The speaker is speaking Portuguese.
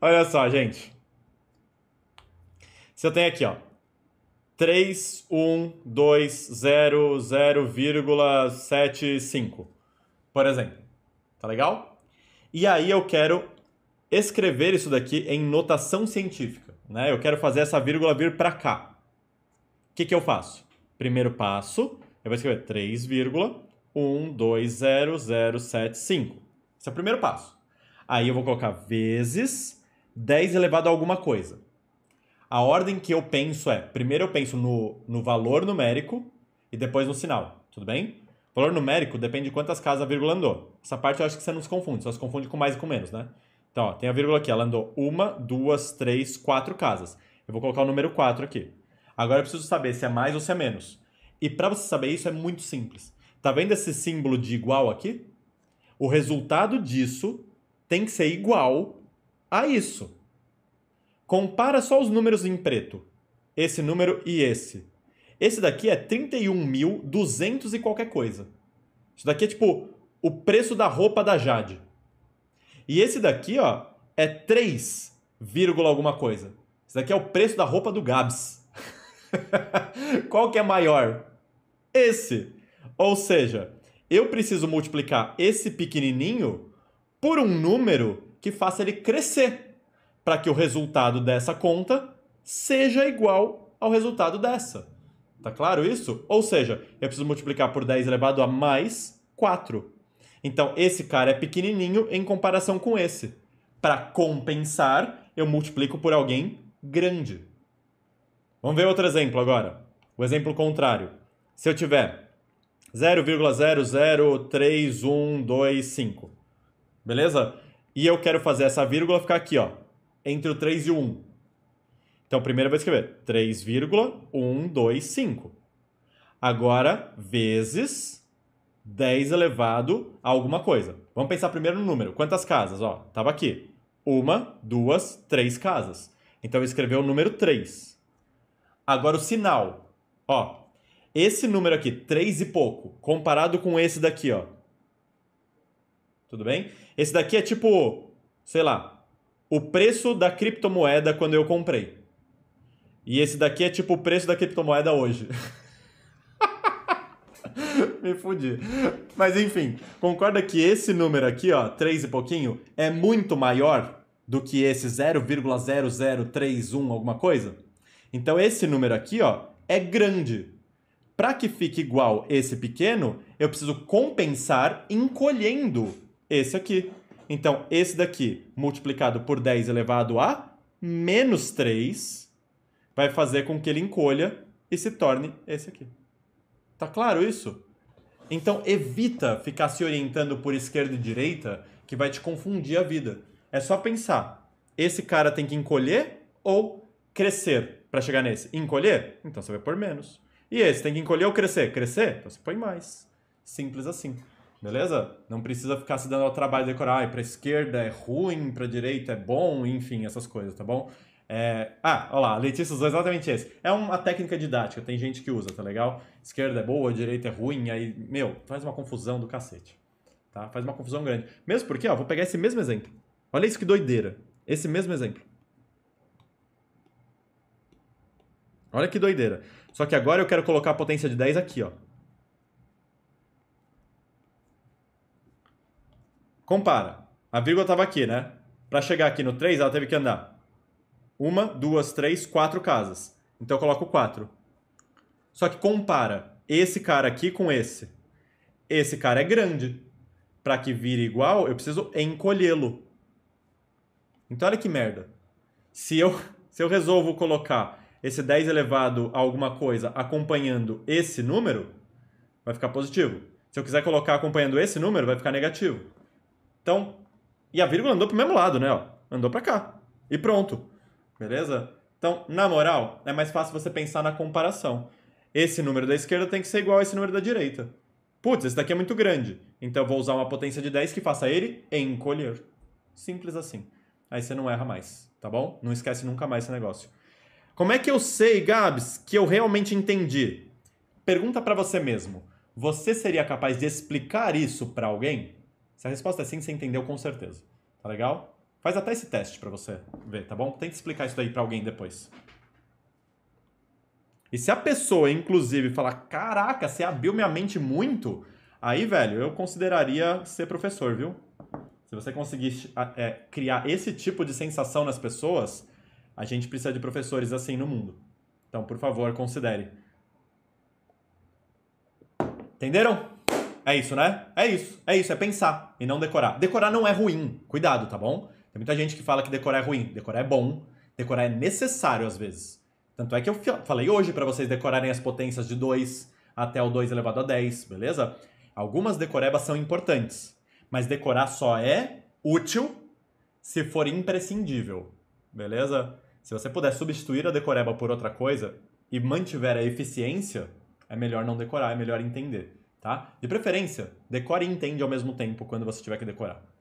Olha só, gente. Você tem aqui, ó. 0,75. por exemplo. Tá legal? E aí eu quero escrever isso daqui em notação científica, né? Eu quero fazer essa vírgula vir para cá. O que, que eu faço? Primeiro passo, eu vou escrever 3,120075. Esse é o primeiro passo. Aí eu vou colocar vezes 10 elevado a alguma coisa. A ordem que eu penso é: primeiro eu penso no, no valor numérico e depois no sinal, tudo bem? Valor numérico depende de quantas casas a vírgula andou. Essa parte eu acho que você não se confunde, só se confunde com mais e com menos, né? Então, ó, tem a vírgula aqui, ela andou uma, duas, três, quatro casas. Eu vou colocar o número 4 aqui. Agora eu preciso saber se é mais ou se é menos. E para você saber isso é muito simples. Tá vendo esse símbolo de igual aqui? O resultado disso tem que ser igual a isso. Compara só os números em preto. Esse número e esse. Esse daqui é 31.200 e qualquer coisa. Isso daqui é tipo o preço da roupa da Jade. E esse daqui, ó, é 3, alguma coisa. Esse daqui é o preço da roupa do Gabs. Qual que é maior? Esse. Ou seja, eu preciso multiplicar esse pequenininho por um número que faça ele crescer, para que o resultado dessa conta seja igual ao resultado dessa. Tá claro isso? Ou seja, eu preciso multiplicar por 10 elevado a mais 4. Então, esse cara é pequenininho em comparação com esse. Para compensar, eu multiplico por alguém grande. Vamos ver outro exemplo agora. O exemplo contrário. Se eu tiver 0,003125 beleza? E eu quero fazer essa vírgula ficar aqui, ó, entre o 3 e o 1. Então, primeiro eu vou escrever 3,125. Agora, vezes 10 elevado a alguma coisa. Vamos pensar primeiro no número. Quantas casas? Ó, tava aqui. Uma, duas, três casas. Então, eu escrevi o número 3. Agora, o sinal. Ó, esse número aqui, 3 e pouco, comparado com esse daqui, ó, tudo bem? Esse daqui é tipo, sei lá, o preço da criptomoeda quando eu comprei. E esse daqui é tipo o preço da criptomoeda hoje. Me fudi. Mas enfim, concorda que esse número aqui, ó, 3 e pouquinho, é muito maior do que esse 0,0031 alguma coisa? Então esse número aqui, ó, é grande. Para que fique igual esse pequeno, eu preciso compensar encolhendo esse aqui. Então, esse daqui multiplicado por 10 elevado a menos 3 vai fazer com que ele encolha e se torne esse aqui. Tá claro isso? Então, evita ficar se orientando por esquerda e direita, que vai te confundir a vida. É só pensar: esse cara tem que encolher ou crescer para chegar nesse? Encolher? Então você vai pôr menos. E esse tem que encolher ou crescer? Crescer? Então você põe mais. Simples assim beleza? Não precisa ficar se dando ao trabalho de decorar, ah, para esquerda é ruim, para direita é bom, enfim, essas coisas, tá bom? É... Ah, olha lá, a Letícia usou exatamente esse. É uma técnica didática, tem gente que usa, tá legal? Esquerda é boa, direita é ruim, aí, meu, faz uma confusão do cacete, tá? Faz uma confusão grande. Mesmo porque, ó, vou pegar esse mesmo exemplo. Olha isso que doideira, esse mesmo exemplo. Olha que doideira. Só que agora eu quero colocar a potência de 10 aqui, ó. Compara. A vírgula estava aqui, né? Para chegar aqui no 3, ela teve que andar. Uma, duas, três, quatro casas. Então eu coloco 4. Só que compara esse cara aqui com esse. Esse cara é grande. Para que vire igual, eu preciso encolhê-lo. Então olha que merda. Se eu, se eu resolvo colocar esse 10 elevado a alguma coisa acompanhando esse número, vai ficar positivo. Se eu quiser colocar acompanhando esse número, vai ficar negativo. Então, e a vírgula andou pro mesmo lado, né? Ó, andou para cá. E pronto. Beleza? Então, na moral, é mais fácil você pensar na comparação. Esse número da esquerda tem que ser igual a esse número da direita. Putz, esse daqui é muito grande. Então eu vou usar uma potência de 10 que faça ele encolher. Simples assim. Aí você não erra mais, tá bom? Não esquece nunca mais esse negócio. Como é que eu sei, Gabs, que eu realmente entendi? Pergunta para você mesmo. Você seria capaz de explicar isso para alguém? Se a resposta é sim, você entendeu com certeza. Tá legal? Faz até esse teste para você ver, tá bom? Tenta explicar isso daí para alguém depois. E se a pessoa, inclusive, falar: Caraca, você abriu minha mente muito, aí, velho, eu consideraria ser professor, viu? Se você conseguir é, criar esse tipo de sensação nas pessoas, a gente precisa de professores assim no mundo. Então, por favor, considere. Entenderam? É isso, né? É isso. É isso, é pensar e não decorar. Decorar não é ruim. Cuidado, tá bom? Tem muita gente que fala que decorar é ruim. Decorar é bom. Decorar é necessário às vezes. Tanto é que eu falei hoje para vocês decorarem as potências de 2 até o 2 elevado a 10, beleza? Algumas decorebas são importantes, mas decorar só é útil se for imprescindível, beleza? Se você puder substituir a decoreba por outra coisa e mantiver a eficiência, é melhor não decorar, é melhor entender tá? De preferência, decore e entende ao mesmo tempo quando você tiver que decorar.